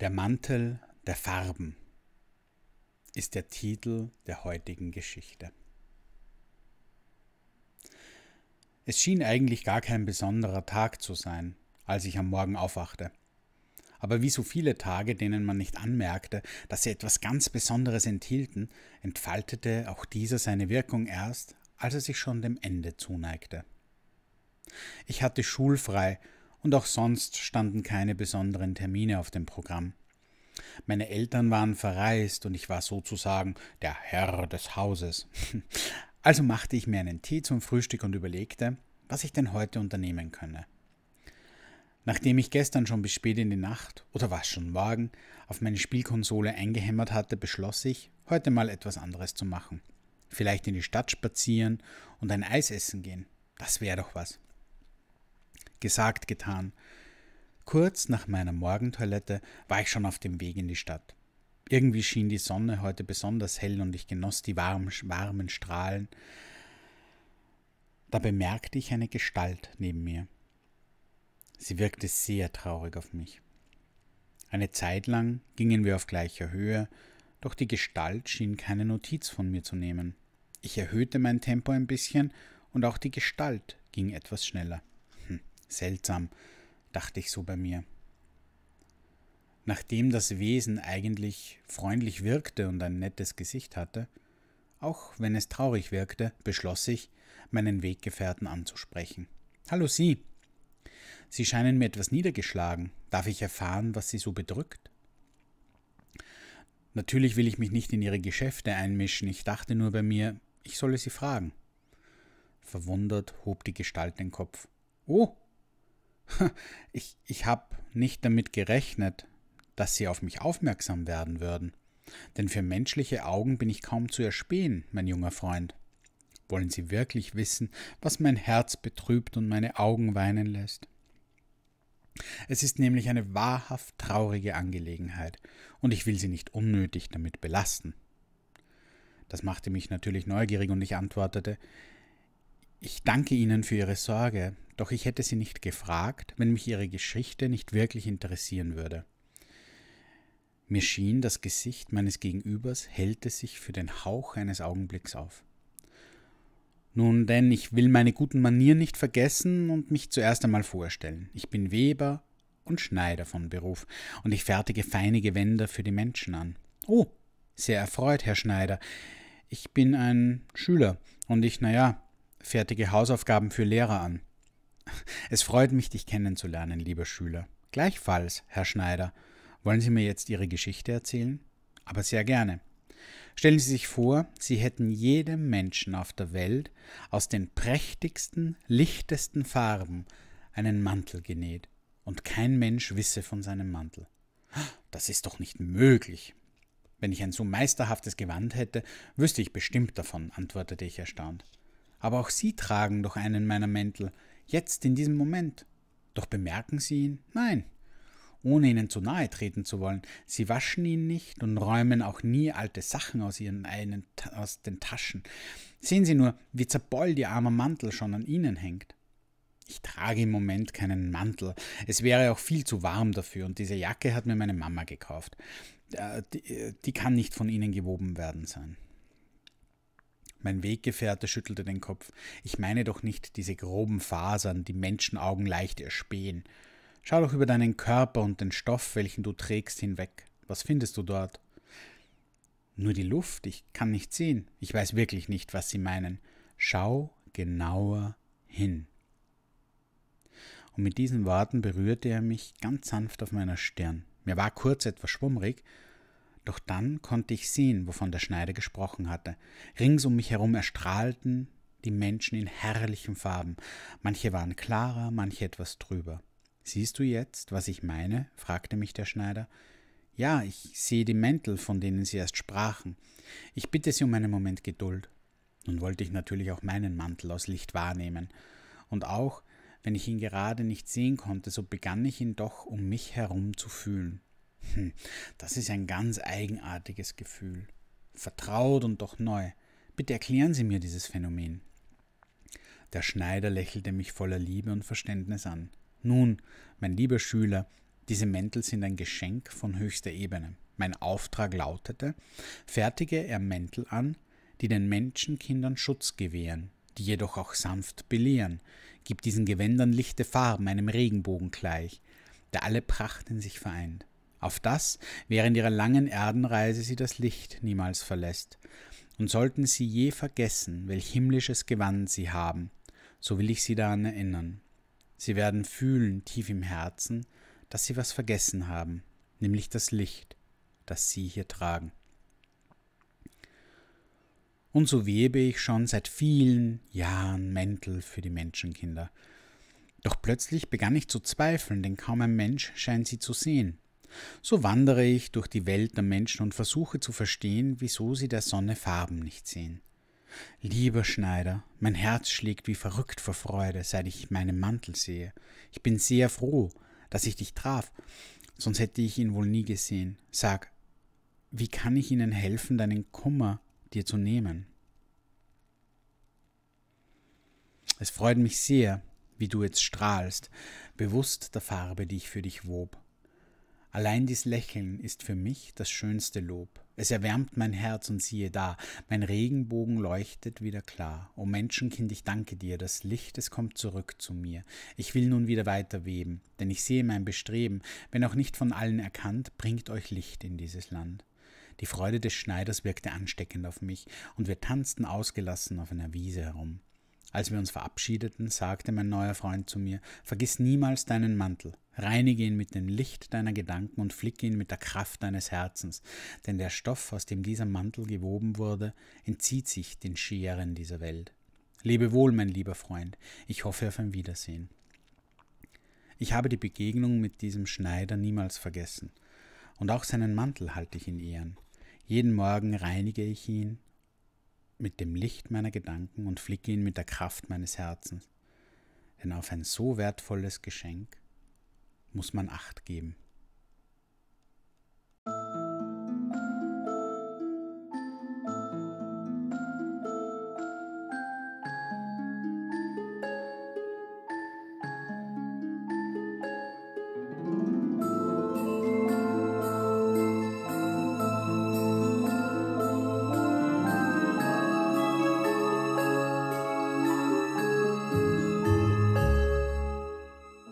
Der Mantel der Farben ist der Titel der heutigen Geschichte. Es schien eigentlich gar kein besonderer Tag zu sein, als ich am Morgen aufwachte. Aber wie so viele Tage, denen man nicht anmerkte, dass sie etwas ganz Besonderes enthielten, entfaltete auch dieser seine Wirkung erst, als er sich schon dem Ende zuneigte. Ich hatte schulfrei und auch sonst standen keine besonderen Termine auf dem Programm. Meine Eltern waren verreist und ich war sozusagen der Herr des Hauses. Also machte ich mir einen Tee zum Frühstück und überlegte, was ich denn heute unternehmen könne. Nachdem ich gestern schon bis spät in die Nacht oder was schon morgen auf meine Spielkonsole eingehämmert hatte, beschloss ich, heute mal etwas anderes zu machen. Vielleicht in die Stadt spazieren und ein Eis essen gehen. Das wäre doch was. Gesagt, getan. Kurz nach meiner Morgentoilette war ich schon auf dem Weg in die Stadt. Irgendwie schien die Sonne heute besonders hell und ich genoss die warmen, warmen Strahlen. Da bemerkte ich eine Gestalt neben mir. Sie wirkte sehr traurig auf mich. Eine Zeit lang gingen wir auf gleicher Höhe, doch die Gestalt schien keine Notiz von mir zu nehmen. Ich erhöhte mein Tempo ein bisschen und auch die Gestalt ging etwas schneller. Seltsam, dachte ich so bei mir. Nachdem das Wesen eigentlich freundlich wirkte und ein nettes Gesicht hatte, auch wenn es traurig wirkte, beschloss ich, meinen Weggefährten anzusprechen. Hallo Sie. Sie scheinen mir etwas niedergeschlagen. Darf ich erfahren, was Sie so bedrückt? Natürlich will ich mich nicht in Ihre Geschäfte einmischen. Ich dachte nur bei mir, ich solle Sie fragen. Verwundert hob die Gestalt den Kopf. Oh, Ich, ich habe nicht damit gerechnet, dass sie auf mich aufmerksam werden würden. Denn für menschliche Augen bin ich kaum zu erspähen, mein junger Freund. Wollen Sie wirklich wissen, was mein Herz betrübt und meine Augen weinen lässt? Es ist nämlich eine wahrhaft traurige Angelegenheit, und ich will Sie nicht unnötig damit belasten. Das machte mich natürlich neugierig, und ich antwortete ich danke Ihnen für Ihre Sorge, doch ich hätte Sie nicht gefragt, wenn mich Ihre Geschichte nicht wirklich interessieren würde. Mir schien, das Gesicht meines Gegenübers hellte sich für den Hauch eines Augenblicks auf. Nun denn, ich will meine guten Manieren nicht vergessen und mich zuerst einmal vorstellen. Ich bin Weber und Schneider von Beruf, und ich fertige feine Gewänder für die Menschen an. Oh, sehr erfreut, Herr Schneider. Ich bin ein Schüler, und ich, naja, fertige Hausaufgaben für Lehrer an. Es freut mich, dich kennenzulernen, lieber Schüler. Gleichfalls, Herr Schneider. Wollen Sie mir jetzt Ihre Geschichte erzählen? Aber sehr gerne. Stellen Sie sich vor, Sie hätten jedem Menschen auf der Welt aus den prächtigsten, lichtesten Farben einen Mantel genäht, und kein Mensch wisse von seinem Mantel. Das ist doch nicht möglich. Wenn ich ein so meisterhaftes Gewand hätte, wüsste ich bestimmt davon, antwortete ich erstaunt aber auch Sie tragen doch einen meiner Mäntel, jetzt in diesem Moment. Doch bemerken Sie ihn? Nein. Ohne Ihnen zu nahe treten zu wollen, Sie waschen ihn nicht und räumen auch nie alte Sachen aus Ihren einen, aus den Taschen. Sehen Sie nur, wie zerbeult Ihr armer Mantel schon an Ihnen hängt. Ich trage im Moment keinen Mantel. Es wäre auch viel zu warm dafür und diese Jacke hat mir meine Mama gekauft. Äh, die, äh, die kann nicht von Ihnen gewoben werden sein. Mein Weggefährte schüttelte den Kopf. Ich meine doch nicht diese groben Fasern, die Menschenaugen leicht erspähen. Schau doch über deinen Körper und den Stoff, welchen du trägst, hinweg. Was findest du dort? Nur die Luft, ich kann nicht sehen. Ich weiß wirklich nicht, was sie meinen. Schau genauer hin. Und mit diesen Worten berührte er mich ganz sanft auf meiner Stirn. Mir war kurz etwas schwummrig, doch dann konnte ich sehen, wovon der Schneider gesprochen hatte. Rings um mich herum erstrahlten die Menschen in herrlichen Farben. Manche waren klarer, manche etwas trüber. Siehst du jetzt, was ich meine? fragte mich der Schneider. Ja, ich sehe die Mäntel, von denen Sie erst sprachen. Ich bitte Sie um einen Moment Geduld. Nun wollte ich natürlich auch meinen Mantel aus Licht wahrnehmen. Und auch, wenn ich ihn gerade nicht sehen konnte, so begann ich ihn doch um mich herum zu fühlen. Hm, das ist ein ganz eigenartiges Gefühl. Vertraut und doch neu. Bitte erklären Sie mir dieses Phänomen. Der Schneider lächelte mich voller Liebe und Verständnis an. Nun, mein lieber Schüler, diese Mäntel sind ein Geschenk von höchster Ebene. Mein Auftrag lautete, fertige er Mäntel an, die den Menschenkindern Schutz gewähren, die jedoch auch sanft belehren. Gib diesen Gewändern lichte Farben, einem Regenbogen gleich, der alle Pracht in sich vereint auf das während ihrer langen Erdenreise sie das Licht niemals verlässt. Und sollten sie je vergessen, welch himmlisches Gewand sie haben, so will ich sie daran erinnern. Sie werden fühlen tief im Herzen, dass sie was vergessen haben, nämlich das Licht, das sie hier tragen. Und so webe ich schon seit vielen Jahren Mäntel für die Menschenkinder. Doch plötzlich begann ich zu zweifeln, denn kaum ein Mensch scheint sie zu sehen. So wandere ich durch die Welt der Menschen und versuche zu verstehen, wieso sie der Sonne Farben nicht sehen. Lieber Schneider, mein Herz schlägt wie verrückt vor Freude, seit ich meinen Mantel sehe. Ich bin sehr froh, dass ich dich traf, sonst hätte ich ihn wohl nie gesehen. Sag, wie kann ich ihnen helfen, deinen Kummer dir zu nehmen? Es freut mich sehr, wie du jetzt strahlst, bewusst der Farbe, die ich für dich wob. Allein dies Lächeln ist für mich das schönste Lob. Es erwärmt mein Herz und siehe da, mein Regenbogen leuchtet wieder klar. O Menschenkind, ich danke dir, das Licht, es kommt zurück zu mir. Ich will nun wieder weiter weben, denn ich sehe mein Bestreben, wenn auch nicht von allen erkannt, bringt euch Licht in dieses Land. Die Freude des Schneiders wirkte ansteckend auf mich, und wir tanzten ausgelassen auf einer Wiese herum. Als wir uns verabschiedeten, sagte mein neuer Freund zu mir, vergiss niemals deinen Mantel. Reinige ihn mit dem Licht deiner Gedanken und flicke ihn mit der Kraft deines Herzens, denn der Stoff, aus dem dieser Mantel gewoben wurde, entzieht sich den Scheren dieser Welt. Lebe wohl, mein lieber Freund, ich hoffe auf ein Wiedersehen. Ich habe die Begegnung mit diesem Schneider niemals vergessen, und auch seinen Mantel halte ich in Ehren. Jeden Morgen reinige ich ihn mit dem Licht meiner Gedanken und flicke ihn mit der Kraft meines Herzens. Denn auf ein so wertvolles Geschenk muss man Acht geben.